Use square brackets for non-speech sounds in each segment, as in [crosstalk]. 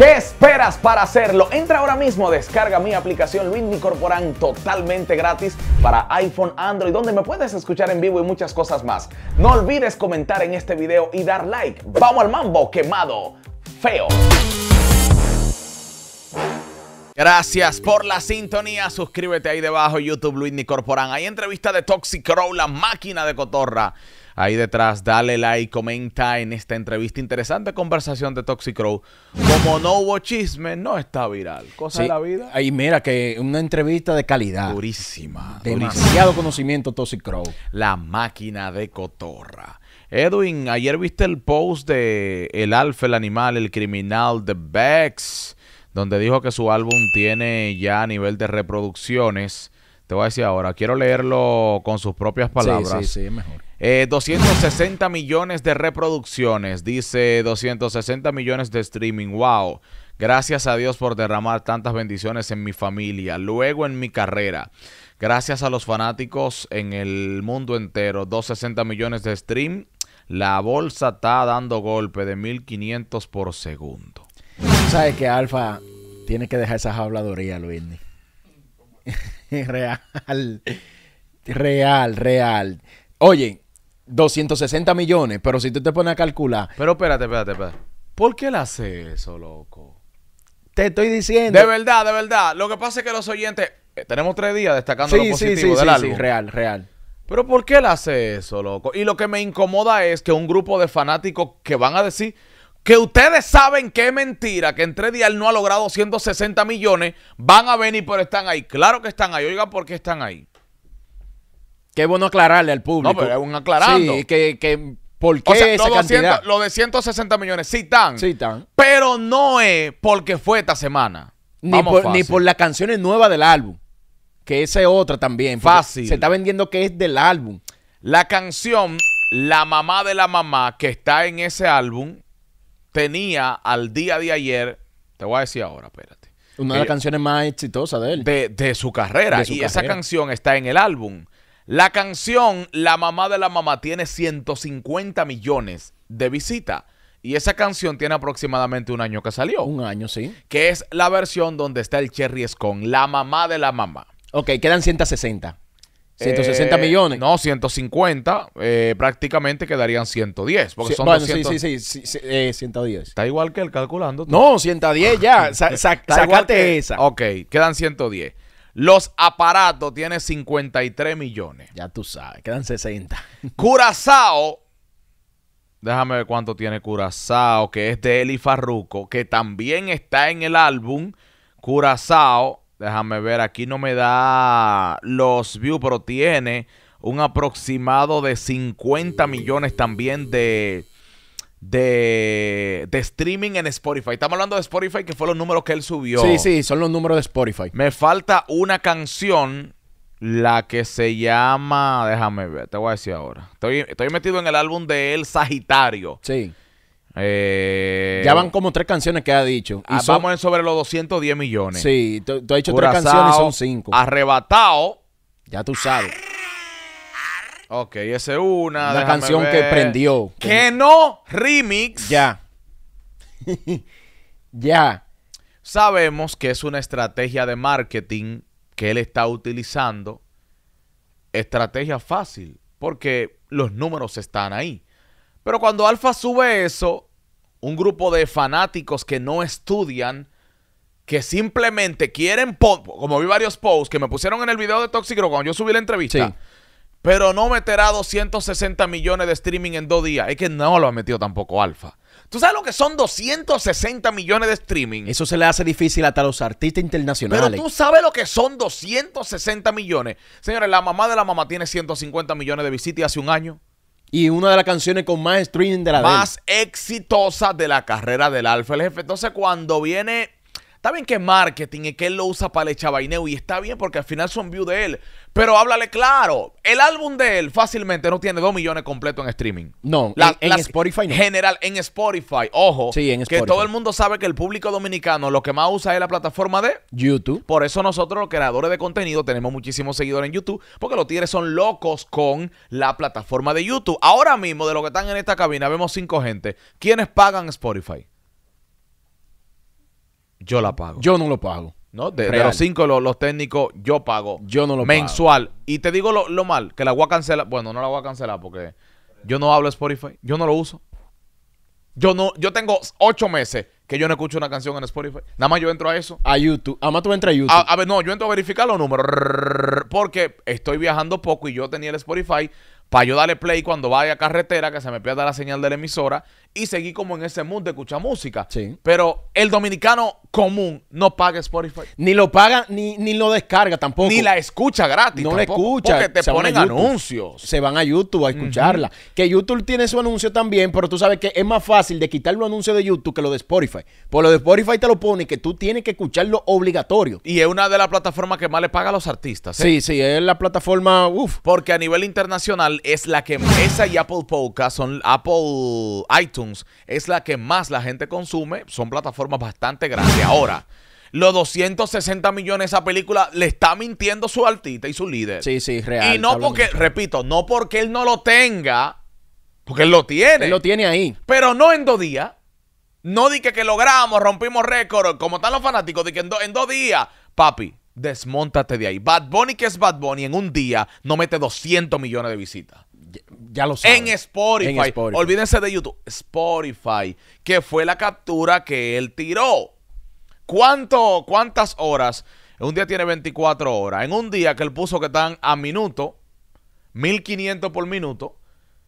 ¿Qué esperas para hacerlo? Entra ahora mismo, descarga mi aplicación Luis Corporan totalmente gratis para iPhone, Android, donde me puedes escuchar en vivo y muchas cosas más. No olvides comentar en este video y dar like. Vamos al mambo quemado, feo. Gracias por la sintonía. Suscríbete ahí debajo, YouTube Luis Corporan. Hay entrevista de Toxic Crow, la máquina de cotorra ahí detrás. Dale like, comenta en esta entrevista. Interesante conversación de Toxic Crow. Como no hubo chisme, no está viral. Cosa de la vida. Ahí mira que una entrevista de calidad. Durísima. Demasiado conocimiento Toxic Crow. La máquina de cotorra. Edwin, ayer viste el post de El Alfa, el animal, el criminal, The Bex, donde dijo que su álbum tiene ya a nivel de reproducciones te voy a decir ahora, quiero leerlo con sus propias palabras. Sí, sí, mejor. 260 eh, millones de reproducciones, dice 260 millones de streaming. Wow. Gracias a Dios por derramar tantas bendiciones en mi familia, luego en mi carrera. Gracias a los fanáticos en el mundo entero. 260 millones de stream. La bolsa está dando golpe de 1500 por segundo. Tú sabes que Alfa tiene que dejar esas habladurías, Luis. [laughs] real. Real, real. Oye, 260 millones, pero si tú te pones a calcular. Pero espérate, espérate, espérate. ¿Por qué le hace eso, loco? Te estoy diciendo. De verdad, de verdad. Lo que pasa es que los oyentes. Eh, tenemos tres días destacando lo positivo sí, sí, del Sí, real, real. Pero ¿por qué le hace eso, loco? Y lo que me incomoda es que un grupo de fanáticos que van a decir que ustedes saben que es mentira, que entre días no ha logrado 160 millones, van a venir, pero están ahí. Claro que están ahí. Oiga, ¿por qué están ahí? Qué bueno aclararle al público. No, pero es un aclarando. Sí, que, que ¿por qué o sea, lo, de 160 millones sí están. Sí están. Pero no es porque fue esta semana. Ni por, ni por, las canciones nuevas del álbum. Que esa es otra también. Fácil. Se está vendiendo que es del álbum. La canción La mamá de la mamá que está en ese álbum tenía al día de ayer, te voy a decir ahora, espérate. Una de las eh, canciones más exitosas de él. De, su carrera. y esa canción está en el álbum. La canción La mamá de la mamá tiene 150 millones de visitas. Y esa canción tiene aproximadamente un año que salió. Un año, sí. Que es la versión donde está el Cherry Scone, la mamá de la mamá. Ok, quedan 160. 160 eh, millones. No, 150, eh, prácticamente quedarían 110. Porque son bueno, sí, sí, sí, 110. Eh, está igual que el calculando. No, 110 ya. Sácate [laughs] esa. Ok, quedan 110. Los aparatos tiene 53 millones. Ya tú sabes, quedan 60. [laughs] Curazao. Déjame ver cuánto tiene Curazao, que es de Eli Farruco, que también está en el álbum. Curazao, Déjame ver, aquí no me da los views, pero tiene un aproximado de 50 millones también de, de, de, streaming en Spotify. Estamos hablando de Spotify, que fue los números que él subió. Sí, sí, son los números de Spotify. Me falta una canción, la que se llama. Déjame ver, te voy a decir ahora. Estoy, estoy metido en el álbum de El Sagitario. Sí. Eh, ya van como tres canciones que ha dicho. Y ah, vamos sobre los 210 millones. Sí, tú, has dicho tres canciones y son cinco. Arrebatado. Ya tú sabes. Ok, esa es una. La canción que prendió. Que, que no remix. Ya. [laughs] ya. Sabemos que es una estrategia de marketing que él está utilizando. Estrategia fácil, porque los números están ahí. Pero cuando Alfa sube eso, un grupo de fanáticos que no estudian, que simplemente quieren, como vi varios posts que me pusieron en el video de Toxic cuando yo subí la entrevista, pero no meterá 260 millones de streaming en dos días. Es que no lo ha metido tampoco Alfa. ¿Tú sabes lo que son 260 millones de streaming? Eso se le hace difícil hasta a los artistas internacionales. Pero tú sabes lo que son 260 millones. Señores, la mamá de la mamá tiene 150 millones de visitas hace un año y una de las canciones con más streaming de la Más exitosa de la carrera del Alfa el Entonces, cuando viene Está bien que marketing y que él lo usa para el chabaineo y está bien porque al final son views de él. Pero háblale claro, el álbum de él fácilmente no tiene dos millones completos en streaming. No, en, Spotify no. General, en Spotify, ojo. Que todo el mundo sabe que el público dominicano lo que más usa es la plataforma de YouTube. Por eso nosotros los creadores de contenido tenemos muchísimos seguidores en YouTube porque los tigres son locos con la plataforma de YouTube. Ahora mismo de los que están en esta cabina vemos cinco gente. ¿Quiénes pagan Spotify? yo la pago. Yo no lo pago. ¿no? De, los cinco, los, técnicos, yo pago. Yo no lo Mensual. Y te digo lo, mal, que la voy a cancelar. Bueno, no la voy a cancelar porque yo no hablo Spotify. Yo no lo uso. Yo no, yo tengo ocho meses que yo no escucho una canción en Spotify. Nada más yo entro a eso. A YouTube. más tú entras a YouTube. A, ver, no, yo entro a verificar los números. Porque estoy viajando poco y yo tenía el Spotify para yo darle play cuando vaya a carretera, que se me pierda la señal de la emisora, y seguí como en ese mundo de escuchar música. Sí. Pero el dominicano común no paga Spotify. Ni lo paga, ni, ni lo descarga tampoco. Ni la escucha gratis. No la escucha. Porque te ponen anuncios. Se van a YouTube a escucharla. Que YouTube tiene su anuncio también, pero tú sabes que es más fácil de quitar los anuncios de YouTube que lo de Spotify. Por pues lo de Spotify te lo pone que tú tienes que escucharlo obligatorio. Y es una de las plataformas que más le paga a los artistas. ¿eh? Sí, sí, es la plataforma, uff. Porque a nivel internacional es la que, esa y Apple Podcast, son Apple iTunes, es la que más la gente consume. Son plataformas bastante grandes ahora. Los 260 millones de esa película le está mintiendo su artista y su líder. Sí, sí, real. Y no porque, repito, no porque él no lo tenga, porque él lo tiene. Él lo tiene ahí. Pero no en dos días. No di que, logramos, rompimos récord, como están los fanáticos, di que en, dos días, papi, desmontate de ahí. Bad Bunny, que es Bad Bunny, en un día no mete 200 millones de visitas. Ya, lo sé. En Spotify. en Spotify. Olvídense de YouTube. Spotify, que fue la captura que él tiró. ¿Cuánto, ¿Cuántas horas? Un día tiene 24 horas. En un día que él puso que están a minuto, 1500 por minuto,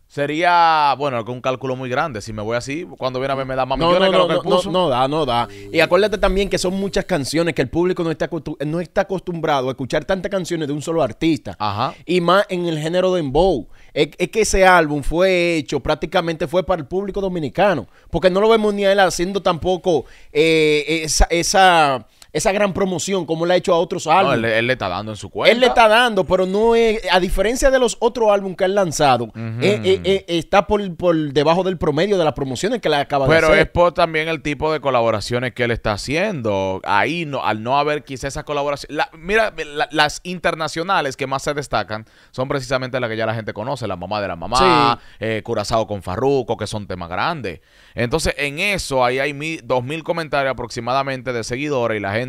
sería, bueno, un cálculo muy grande. Si me voy así, cuando viene a ver, me da más millones no, no, No, da, no da. Y acuérdate también que son muchas canciones que el público no está, no está acostumbrado a escuchar tantas canciones de un solo artista. Ajá. Y más en el género de Mbow es, que ese álbum fue hecho, prácticamente fue para el público dominicano, porque no lo vemos ni él haciendo tampoco eh, esa, esa esa gran promoción como la ha hecho a otros álbumes. él, le está dando en su cuenta. Él le está dando, pero no es, a diferencia de los otros álbumes que han lanzado, eh, eh, eh, está por, debajo del promedio de las promociones que le acaba de hacer. Pero es por también el tipo de colaboraciones que él está haciendo. Ahí, al no haber quizá esa colaboración. mira, las internacionales que más se destacan son precisamente las que ya la gente conoce, la mamá de la mamá, sí. con Farruco, que son temas grandes. Entonces, en eso, ahí hay dos mil comentarios aproximadamente de seguidores y la gente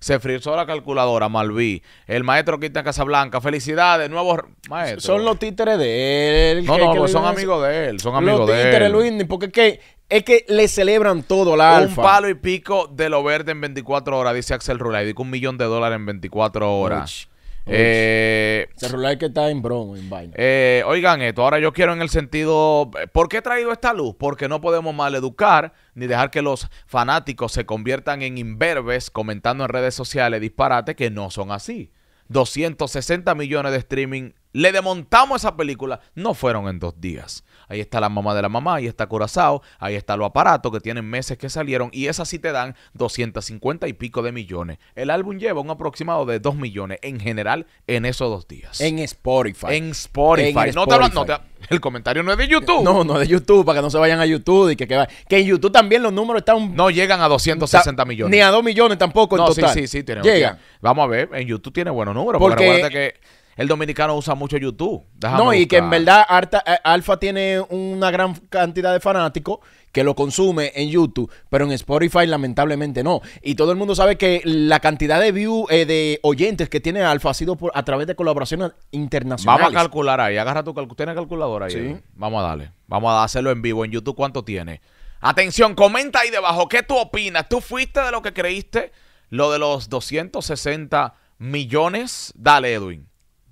se frizó la calculadora, Malví. El maestro quita Casablanca. Felicidades, nuevos maestros. Son los títeres de él. No, no, son amigos de él. Son amigos de títeres, porque es que, es que le celebran todo la Un palo y pico de lo verde en 24 horas, dice Axel Rulay. Dice un millón de dólares en 24 horas. Eh, celular que está en en vaina. Eh, oigan esto, ahora yo quiero en el sentido, ¿por qué he traído esta luz? Porque no podemos maleducar ni dejar que los fanáticos se conviertan en imberbes comentando en redes sociales disparates que no son así. 260 millones de streaming le desmontamos esa película. No fueron en dos días. Ahí está la mamá de la mamá, ahí está Curazao, ahí está los aparatos que tienen meses que salieron y esas sí te dan 250 y pico de millones. El álbum lleva un aproximado de 2 millones en general en esos dos días. En Spotify. En Spotify. no el comentario no es de YouTube. No, no es de YouTube, para que no se vayan a YouTube y que, que, que en YouTube también los números están... No llegan a 260 millones. Ni a 2 millones tampoco en no, Sí, sí, sí, Llegan. Vamos a ver, en YouTube tiene buenos números. Porque, que el dominicano usa mucho YouTube. no, y que en verdad eh, Alfa tiene una gran cantidad de fanáticos que lo consume en YouTube, pero en Spotify lamentablemente no. Y todo el mundo sabe que la cantidad de view eh, de oyentes que tiene Alfa ha sido a través de colaboraciones internacionales. Vamos a calcular ahí, agarra tu calculador. calculadora ahí. Sí. Vamos a darle. Vamos a hacerlo en vivo en YouTube cuánto tiene. Atención, comenta ahí debajo qué tú opinas. ¿Tú fuiste de lo que creíste? Lo de los 260 millones. Dale, Edwin.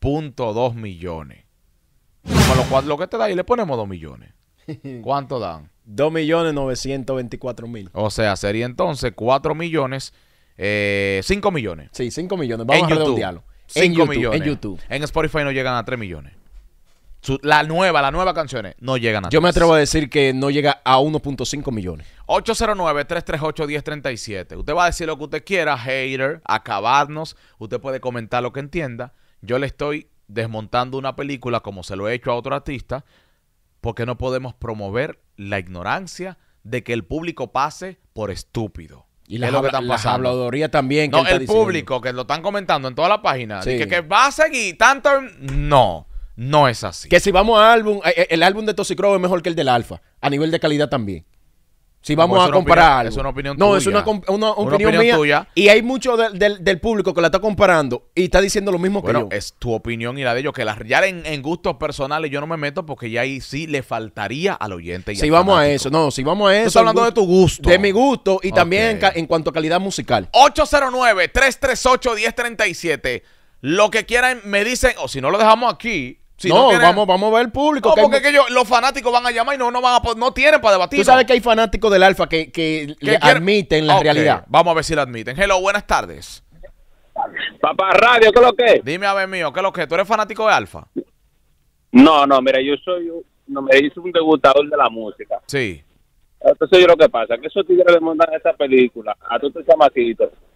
2 millones. Con lo cual, lo que te da y le ponemos 2 millones. [laughs] ¿Cuánto dan? 2 millones 924 mil. O sea, sería entonces 4 millones, eh, 5 millones. Sí, 5 millones. Vamos en a redondearlo. 5 en YouTube, millones. En YouTube. En Spotify no llegan a 3 millones. Su, la nueva, las nuevas canciones no llegan a Yo me atrevo a decir que no llega a 1.5 millones. 809-338-1037. Usted va a decir lo que usted quiera, hater, acabarnos. Usted puede comentar lo que entienda yo le estoy desmontando una película como se lo he hecho a otro artista, porque no podemos promover la ignorancia de que el público pase por estúpido. Y las, es lo que también. no, el público que lo están comentando en toda la página. Que, va a seguir tanto. No, no es así. Que si vamos al álbum, eh, eh, el álbum de Toxicro es mejor que el del Alfa, a nivel de calidad también. Si vamos a comparar. es una opinión tuya. No, es una, opinión, mía. Y hay mucho del público que la está comparando y está diciendo lo mismo que yo. es tu opinión y la de ellos. Que la, ya en, gustos personales yo no me meto porque ya ahí sí le faltaría al oyente. Y si vamos a eso, no, si vamos a eso. estás hablando de tu gusto. De mi gusto y también en, en, cuanto a calidad musical. 809-338-1037. Lo que quieran me dicen, o si no lo dejamos aquí, no, vamos, vamos a ver el público. porque los fanáticos van a llamar y no, no, van no tienen para debatir. Tú sabes que hay fanáticos del Alfa que, le admiten la realidad. Vamos a ver si la admiten. Hello, buenas tardes. Papá Radio, ¿qué es lo que Dime a ver mío, ¿qué es lo que ¿Tú eres fanático de Alfa? No, no, mira, yo soy, no, me yo un degustador de la música. Sí. Entonces yo lo que pasa, que esos tigres le mandan esa película a todos estos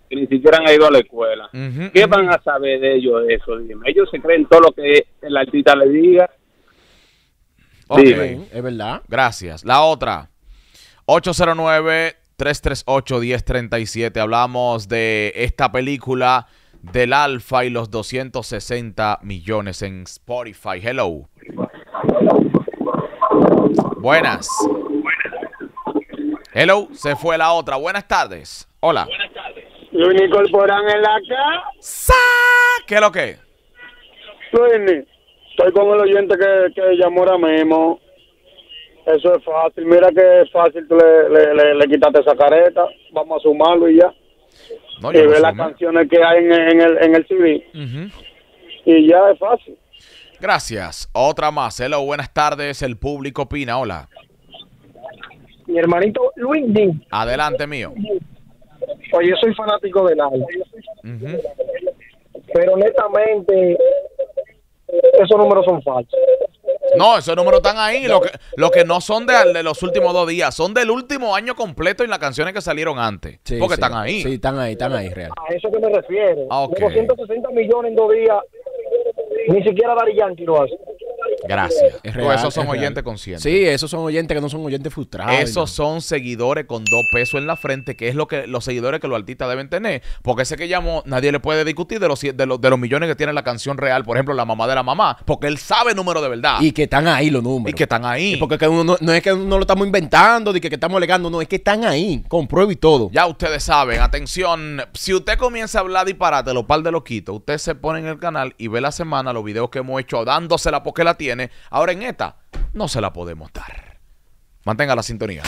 que ni siquiera han ido a la escuela. ¿Qué van a saber de ellos eso? Dime? Ellos se creen todo lo que el artista les diga. es verdad. Gracias. La otra, 809-338-1037. Hablamos de esta película del Alfa y los 260 millones en Spotify. Hello. Buenas. Hello, se fue la otra. Buenas tardes. Hola. Luis incorporan en la casa. ¿Qué es lo que? Luis, estoy con el oyente que, que llamó ahora mismo. Eso es fácil. Mira que es fácil. Tú le, le, quitaste esa careta. Vamos a sumarlo y ya. No, y ve las canciones que hay en, el, en el CD. Y ya es fácil. Gracias. Otra más. Hello, buenas tardes. El público opina. Hola. Mi hermanito Luis Adelante mío yo soy fanático del ala. Pero netamente esos números son falsos. No, esos números están ahí. Lo que, lo que no son de, de, los últimos dos días, son del último año completo y las canciones que salieron antes. porque están ahí. Sí, están ahí, están ahí, real. A eso que me refiero. Ah, 160 millones en dos días, ni siquiera Dari Yankee lo hace. Gracias. Es real, esos son oyentes conscientes. Sí, esos son oyentes que no son oyentes frustrados. Esos son seguidores con dos pesos en la frente, que es lo que los seguidores que los artistas deben tener. Porque ese que llamó, nadie le puede discutir de los, de los, millones que tiene la canción real, por ejemplo, la mamá de la mamá, porque él sabe el número de verdad. Y que están ahí los números. Y que están ahí. porque uno, no, es que no lo estamos inventando, de que, que estamos alegando, no, es que están ahí, Compruebe y todo. Ya ustedes saben, atención, si usted comienza a hablar disparate, lo par de quito usted se pone en el canal y ve la semana los videos que hemos hecho dándosela porque la tiene Ahora en esta no se la podemos dar. Mantenga la sintonía.